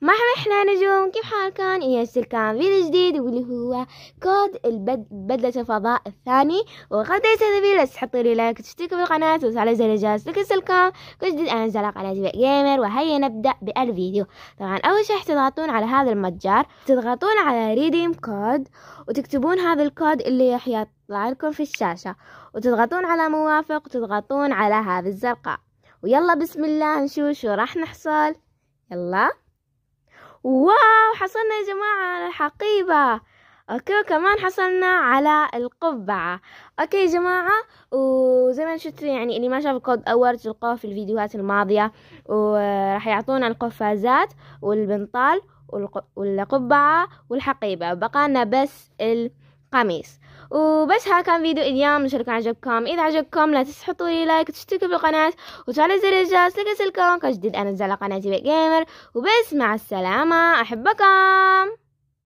مرحبا احنا نجوم كيف حالكم كان فيديو جديد واللي هو كود البد بدلة الفضاء الثاني وغدا هذا لا تحطوا لي لايك وتشتركوا بالقناة وتفعلوا زر الجرس لكسلكم كل جديد انا على قناة جيمر وهيا نبدأ بالفيديو طبعا اول شيء تضغطون على هذا المتجر تضغطون على ريديم كود وتكتبون هذا الكود اللي راح يطلع لكم في الشاشة وتضغطون على موافق وتضغطون على هذه الزرقاء ويلا بسم الله نشوف شو راح نحصل يلا واو حصلنا يا جماعة على الحقيبة اوكي وكمان حصلنا على القبعة اوكي يا جماعة وزي ما شفتوا يعني اللي ما شاف الكود اول تلقوه في الفيديوهات الماضية وراح يعطونا القفازات والبنطال والقبعة والحقيبة بقالنا بس ال... قميص وبس ها كان فيديو اليوم نشارككم عجبكم اذا عجبكم لا تنسوا تحطوا لي لايك وتشتركوا بالقناه وتفعلوا زر الجرس لكسلكم كجديد انزل على قناتي جيمر وبس مع السلامه احبكم